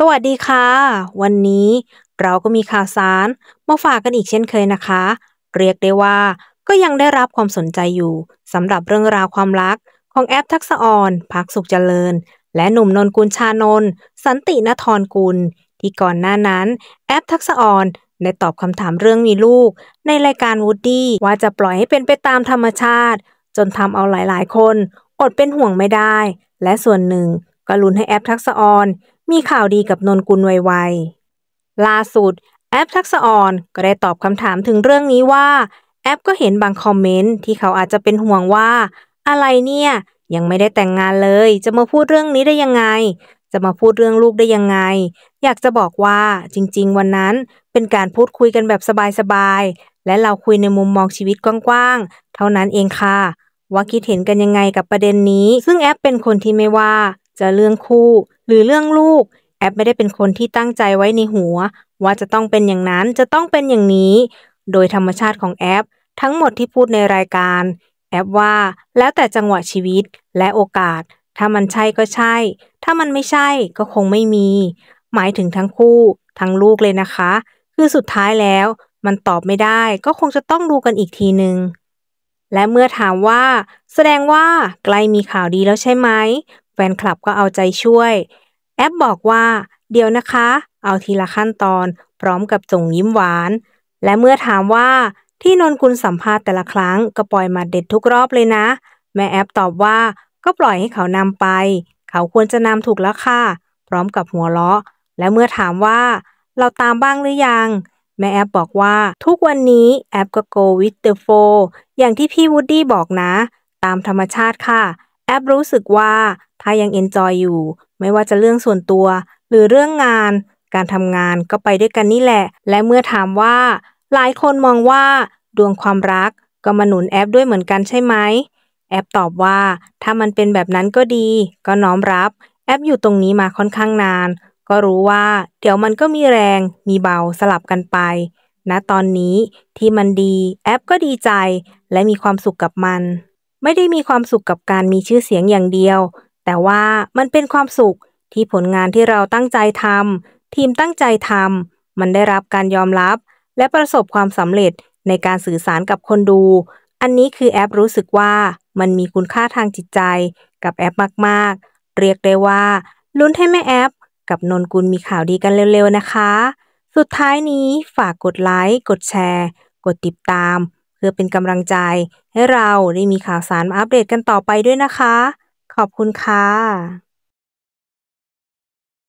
สวัสดีค่ะ วันนี้เราก็มีข่าวสารมาฝากกันอีกเช่นเคยนะคะ เรียกได้ว่า ก็ยังได้รับความสนใจอยู่สำหรับเรื่องราวความรักของแอปทักษออนพักสุขเจริญ และหนุ่มนนกุลชานน สันตินทรกุล ที่ก่อนหน้านั้นแอปทักษออนได้ตอบคำถามเรื่องมีลูก ในรายการวูดดี้ว่าจะปล่อยให้เป็นไปตามธรรมชาติ จนทำเอาหลายๆ คน อดเป็นห่วงไม่ได้ และส่วนหนึ่งก็ลุ้นให้แอปทักษออนมีข่าวดีกับนนกุลไวๆล่าสุด แอปทักษออนก็ได้ตอบคำถามถึงเรื่องนี้ว่าแอปก็เห็นบางคอมเมนต์ที่เขาอาจจะเป็นห่วงว่า อะไรเนี่ย ยังไม่ได้แต่งงานเลย จะมาพูดเรื่องนี้ได้ยังไง จะมาพูดเรื่องลูกได้ยังไง อยากจะบอกว่า จริง ๆ วันนั้นเป็นการพูดคุยกันแบบสบายๆและเราคุยในมุมมองชีวิตกว้างๆเท่านั้นเองค่ะ ว่าคิดเห็นกันยังไงกับประเด็นนี้ ซึ่งแอปเป็นคนที่ไม่ว่าจะเรื่องคู่ หรือเรื่องลูก แอปไม่ได้เป็นคนที่ตั้งใจไว้ในหัว ว่าจะต้องเป็นอย่างนั้นจะต้องเป็นอย่างนี้ โดยธรรมชาติของแอป ทั้งหมดที่พูดในรายการ แอปว่า แล้วแต่จังหวะชีวิตและโอกาส ถ้ามันใช่ก็ใช่ ถ้ามันไม่ใช่ก็คงไม่มี หมายถึงทั้งคู่ ทั้งลูกเลยนะคะ คือสุดท้ายแล้ว มันตอบไม่ได้ก็คงจะต้องดูกันอีกทีหนึง่งและเมื่อถามว่า แสดงว่า ใกล้มีข่าวดีแล้วใช่ไหมฟนคลับก็เอาใจช่วย แอปบอกว่า เดี๋ยวนะคะ เอาทีละขั้นตอน พร้อมกับส่งยิ้มหวาน และเมื่อถามว่าที่นนคุณสัมภาษณ์แต่ละครั้ง ก็ปล่อยมาเด็ดทุกรอบเลยนะ แม่แอปตอบว่า ก็ปล่อยให้เขานำไป เขาควรจะนำถูกแล้วค่ะพร้อมกับหัวเราะ และเมื่อถามว่า เราตามบ้างหรือยังแม่แอปบอกว่า ทุกวันนี้แอปก็ go with the flow อย่างที่พี่วูดดี้บอกนะตามธรรมชาติค่ะแอปรู้สึกว่าถ้ายังเอนจอยอยู่ ไม่ว่าจะเรื่องส่วนตัวหรือเรื่องงาน การทำงานก็ไปด้วยกันนี่แหละ และเมื่อถามว่า หลายคนมองว่าดวงความรักก็มาหนุนแอปด้วยเหมือนกันใช่ไหมแอปตอบว่า ถ้ามันเป็นแบบนั้นก็ดี ก็น้อมรับแอปอยู่ตรงนี้มาค่อนข้างนาน ก็รู้ว่า เดี๋ยวมันก็มีแรง มีเบาสลับกันไปณนะตอนนี้ที่มันดีแอปก็ดีใจ และมีความสุขกับมันไม่ได้มีความสุขกับการมีชื่อเสียงอย่างเดียว แต่ว่ามันเป็นความสุขที่ผลงานที่เราตั้งใจทำทีมตั้งใจทำมันได้รับการยอมรับ และประสบความสำเร็จในการสื่อสารกับคนดู อันนี้คือแอปรู้สึกว่ามันมีคุณค่าทางจิตใจกับแอปมากๆ เรียกได้ว่าลุ้นให้แม่แอปกับนนกุลมีข่าวดีกันเร็วๆนะคะ สุดท้ายนี้ฝากกดไลค์กดแชร์ กดติดตามเพื่อเป็นกำลังใจให้เราได้มีข่าวสารมาอัปเดตกันต่อไปด้วยนะคะ ขอบคุณค่ะ